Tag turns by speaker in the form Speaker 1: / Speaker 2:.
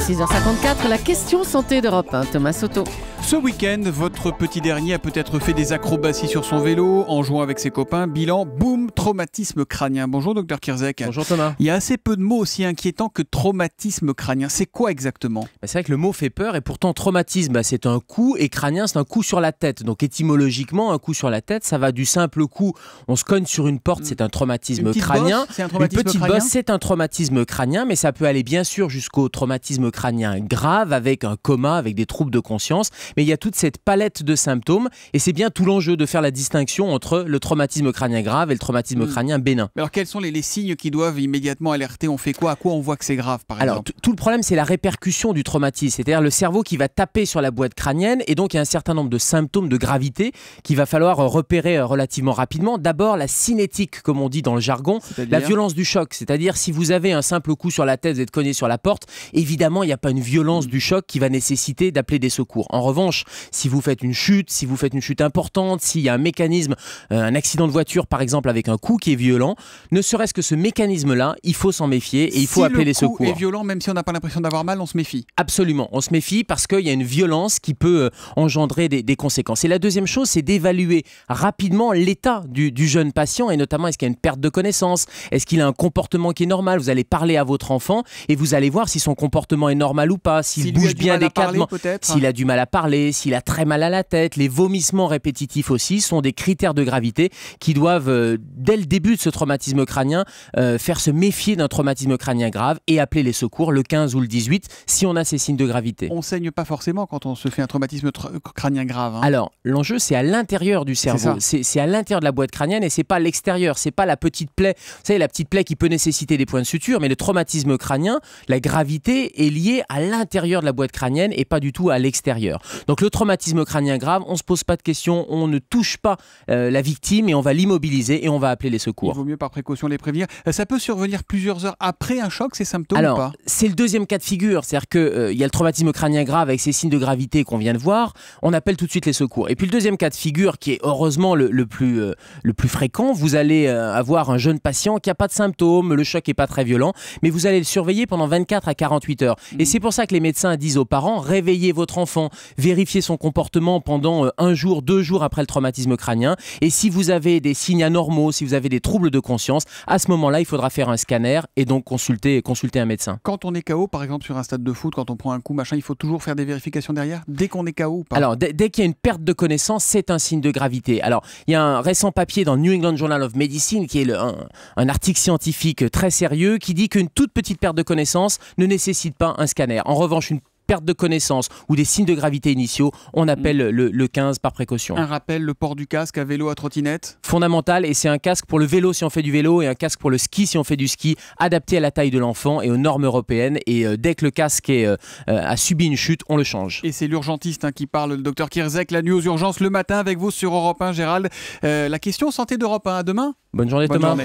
Speaker 1: 6h54, la question santé d'Europe Thomas Soto. Ce week-end, votre petit dernier a peut-être fait des acrobaties sur son vélo en jouant avec ses copains. Bilan, boum, traumatisme crânien. Bonjour docteur Kirzek. Bonjour Thomas. Il y a assez peu de mots aussi inquiétants que traumatisme crânien. C'est quoi exactement bah, C'est vrai que le mot fait peur et pourtant
Speaker 2: traumatisme, bah, c'est un coup et crânien, c'est un coup sur la tête. Donc étymologiquement, un coup sur la tête, ça va du simple coup, on se cogne sur une porte, c'est un traumatisme crânien. c'est un traumatisme une petite crânien. bosse, c'est un traumatisme crânien, mais ça peut aller bien sûr jusqu'au traumatisme crânien grave avec un coma, avec des troubles de conscience mais il y a toute cette palette de symptômes et c'est bien tout l'enjeu de faire la distinction
Speaker 1: entre le traumatisme crânien grave et le traumatisme hmm. crânien bénin. alors quels sont les, signes qui doivent immédiatement alerter On fait quoi À quoi on voit que c'est grave par Alors
Speaker 2: tout le problème c'est la répercussion du traumatisme, c'est-à-dire le cerveau qui va taper sur la boîte crânienne et donc il y a un certain nombre de symptômes de gravité qu'il va falloir euh, repérer euh, relativement rapidement. D'abord la cinétique comme on dit dans le jargon, la violence du choc, c'est-à-dire si vous avez un simple coup sur la tête et êtes cogné sur la porte, évidemment il n'y a pas une violence hmm. du choc qui va nécessiter d'appeler des secours. En revanche si vous faites une chute, si vous faites une chute importante, s'il y a un mécanisme, euh, un accident de voiture par exemple avec un coup qui est violent, ne serait-ce que ce mécanisme-là, il faut s'en méfier et il faut appeler les secours. Si est
Speaker 1: violent, même si on n'a pas l'impression d'avoir mal, on se méfie.
Speaker 2: Absolument, on se méfie parce qu'il y a une violence qui peut euh, engendrer des, conséquences. Et la deuxième chose, c'est d'évaluer rapidement l'état du, jeune patient et notamment est-ce qu'il y a une perte de connaissance, est-ce qu'il a un comportement qui est normal. Vous allez parler à votre enfant et vous allez voir si son comportement est normal ou pas, s'il bouge bien des s'il a du mal à parler s'il a très mal à la tête, les vomissements répétitifs aussi sont des critères de gravité qui doivent, euh, dès le début de ce traumatisme crânien, euh, faire se méfier d'un traumatisme crânien grave et appeler les secours le 15 ou le 18 si on a ces signes de gravité.
Speaker 1: On saigne pas forcément quand on se fait un traumatisme euh, crânien grave. Hein. Alors, l'enjeu, c'est à
Speaker 2: l'intérieur du cerveau. C'est à l'intérieur de la boîte crânienne et c'est pas l'extérieur. C'est pas la petite plaie. Vous savez, la petite plaie qui peut nécessiter des points de suture, mais le traumatisme crânien, la gravité est liée à l'intérieur de la boîte crânienne et pas du tout à l'extérieur. Donc le traumatisme crânien grave, on ne se pose pas de questions, on ne touche pas euh, la victime et on va l'immobiliser et on va appeler les secours. Il vaut mieux par précaution les prévenir. Euh, ça peut survenir plusieurs heures
Speaker 1: après un choc, ces symptômes ou pas
Speaker 2: c'est le deuxième cas de figure, c'est-à-dire qu'il euh, y a le traumatisme crânien grave avec ces signes de gravité qu'on vient de voir, on appelle tout de suite les secours. Et puis le deuxième cas de figure, qui est heureusement le, plus, le plus fréquent, vous allez avoir un jeune patient qui n'a pas de symptômes, le choc n'est pas très violent, mais vous allez le surveiller pendant 24 à 48 heures. Et mmh. c'est pour ça que les médecins disent aux parents, réveillez votre enfant, vérifier son comportement pendant euh, un jour, deux jours après le traumatisme crânien. Et si vous avez des signes anormaux, si vous avez des troubles de conscience, à ce moment-là, il faudra faire un scanner et donc consulter, consulter un médecin.
Speaker 1: Quand on est KO, par exemple, sur un stade de foot, quand on prend un coup, machin, il faut toujours faire des vérifications derrière dès qu'on est KO pas Alors,
Speaker 2: dès qu'il y a une perte de connaissance, c'est un signe de gravité. Alors, il y a un récent papier dans New England Journal of Medicine qui est un article scientifique euh, très sérieux qui dit qu'une toute petite perte de connaissance ne nécessite pas un scanner. En revanche, une perte de connaissance ou des signes de gravité initiaux, on mm. appelle le, 15 par précaution. Un
Speaker 1: rappel, le port du casque à vélo, à trottinette
Speaker 2: Fondamental, et c'est un casque pour le vélo si on fait du vélo et un casque pour le ski si on fait du ski, adapté à la taille de l'enfant et aux normes européennes. Et euh, dès que le casque euh, euh, a subi une chute, on le change.
Speaker 1: Et c'est l'urgentiste hein, qui parle, le docteur Kirzek, la nuit aux urgences, le matin avec vous sur Europe 1, Gérald. la question santé d'Europe 1, à demain. Bonne journée demain.